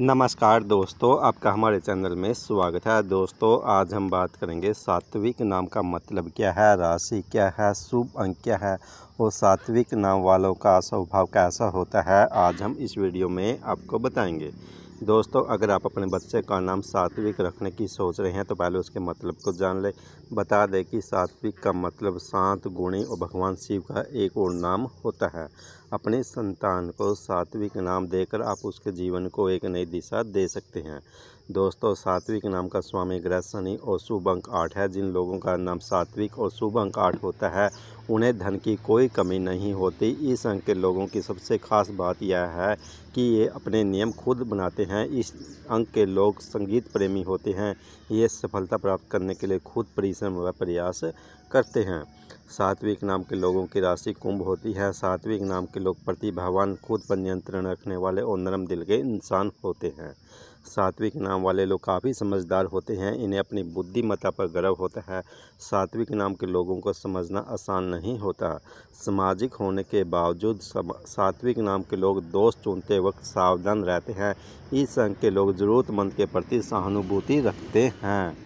नमस्कार दोस्तों आपका हमारे चैनल में स्वागत है दोस्तों आज हम बात करेंगे सात्विक नाम का मतलब क्या है राशि क्या है शुभ अंक क्या है और सात्विक नाम वालों का स्वभाव कैसा होता है आज हम इस वीडियो में आपको बताएंगे दोस्तों अगर आप अपने बच्चे का नाम सात्विक रखने की सोच रहे हैं तो पहले उसके मतलब को जान ले बता दें कि सात्विक का मतलब शांत गुणी और भगवान शिव का एक और नाम होता है अपने संतान को सात्विक नाम देकर आप उसके जीवन को एक नई दिशा दे सकते हैं दोस्तों सात्विक नाम का स्वामी ग्रह शनि और शुभ अंक आठ है जिन लोगों का नाम सात्विक और शुभ अंक आठ होता है उन्हें धन की कोई कोई कमी नहीं होती इस अंक के लोगों की सबसे खास बात यह है कि ये अपने नियम खुद बनाते हैं इस अंक के लोग संगीत प्रेमी होते हैं ये सफलता प्राप्त करने के लिए खुद परिश्रम व प्रयास करते हैं सात्विक नाम के लोगों की राशि कुंभ होती है सात्विक नाम के लोग प्रतिभावान खुद पर नियंत्रण रखने वाले और नरम दिल के इंसान होते हैं सात्विक नाम वाले लोग काफ़ी समझदार होते हैं इन्हें अपनी बुद्धिमत्ता पर गर्व होता है सात्विक नाम के लोगों को समझना आसान नहीं होता सामाजिक होने के बावजूद सात्विक नाम के लोग दोस्त चुनते वक्त सावधान रहते हैं इस संघ के लोग ज़रूरतमंद के प्रति सहानुभूति रखते हैं